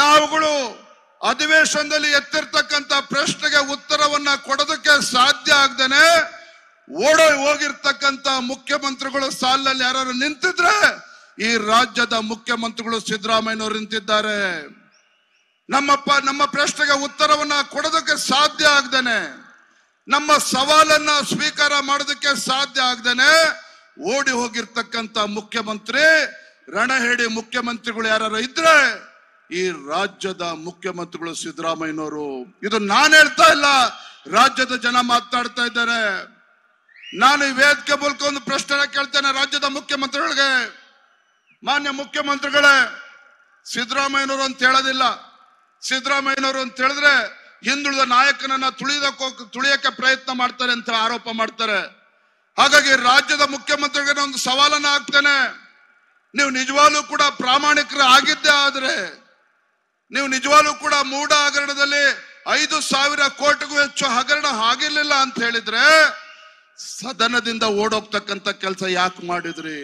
ನಾವುಗಳು ಅಧಿವೇಶನದಲ್ಲಿ ಎತ್ತಿರ್ತಕ್ಕಂಥ ಪ್ರಶ್ನೆಗೆ ಉತ್ತರವನ್ನ ಕೊಡೋದಕ್ಕೆ ಸಾಧ್ಯ ಆಗ್ದೇನೆ ಓಡೋ ಹೋಗಿರ್ತಕ್ಕಂಥ ಮುಖ್ಯಮಂತ್ರಿಗಳು ಸಾಲಲ್ಲಿ ಯಾರು ನಿಂತಿದ್ರೆ ಈ ರಾಜ್ಯದ ಮುಖ್ಯಮಂತ್ರಿಗಳು ಸಿದ್ದರಾಮಯ್ಯನವರು ನಿಂತಿದ್ದಾರೆ ನಮ್ಮಪ್ಪ ನಮ್ಮ ಪ್ರಶ್ನೆಗೆ ಉತ್ತರವನ್ನ ಕೊಡೋದಕ್ಕೆ ಸಾಧ್ಯ ಆಗ್ದೇನೆ ನಮ್ಮ ಸವಾಲನ್ನ ಸ್ವೀಕಾರ ಮಾಡೋದಕ್ಕೆ ಸಾಧ್ಯ ಆಗ್ದೇನೆ ಓಡಿ ಹೋಗಿರ್ತಕ್ಕಂಥ ಮುಖ್ಯಮಂತ್ರಿ ರಣಹೇಡಿ ಮುಖ್ಯಮಂತ್ರಿಗಳು ಯಾರು ಇದ್ರೆ ಈ ರಾಜ್ಯದ ಮುಖ್ಯಮಂತ್ರಿಗಳು ಸಿದ್ದರಾಮಯ್ಯನವರು ಇದು ನಾನು ಹೇಳ್ತಾ ಇಲ್ಲ ರಾಜ್ಯದ ಜನ ಮಾತಾಡ್ತಾ ಇದ್ದಾರೆ ನಾನು ವೇದಿಕೆ ಮೂಲಕ ಒಂದು ಪ್ರಶ್ನೆ ಕೇಳ್ತೇನೆ ರಾಜ್ಯದ ಮುಖ್ಯಮಂತ್ರಿಗಳಿಗೆ ಮಾನ್ಯ ಮುಖ್ಯಮಂತ್ರಿಗಳೇ ಸಿದ್ದರಾಮಯ್ಯನವರು ಅಂತ ಹೇಳೋದಿಲ್ಲ ಸಿದ್ದರಾಮಯ್ಯನವರು ಅಂತ ಹೇಳಿದ್ರೆ ಹಿಂದುಳಿದ ನಾಯಕನನ್ನ ತುಳಿದಕ್ಕೆ ತುಳಿಯಕ್ಕೆ ಪ್ರಯತ್ನ ಮಾಡ್ತಾರೆ ಅಂತ ಆರೋಪ ಮಾಡ್ತಾರೆ ಹಾಗಾಗಿ ರಾಜ್ಯದ ಮುಖ್ಯಮಂತ್ರಿಗಳಿಗೆ ಒಂದು ಸವಾಲನ್ನ ಹಾಕ್ತೇನೆ ನೀವು ನಿಜವಾಗ್ಲೂ ಕೂಡ ಪ್ರಾಮಾಣಿಕರ ಆಗಿದ್ದೇ ಆದ್ರೆ ನೀವು ನಿಜವಾಗ್ಲೂ ಕೂಡ ಮೂಡ ಹಗರಣದಲ್ಲಿ ಐದು ಸಾವಿರ ಕೋಟಿಗೂ ಹೆಚ್ಚು ಹಗರಣ ಆಗಿರ್ಲಿಲ್ಲ ಅಂತ ಹೇಳಿದ್ರೆ ಸದನದಿಂದ ಓಡೋಗ್ತಕ್ಕಂಥ ಕೆಲಸ ಯಾಕೆ ಮಾಡಿದ್ರಿ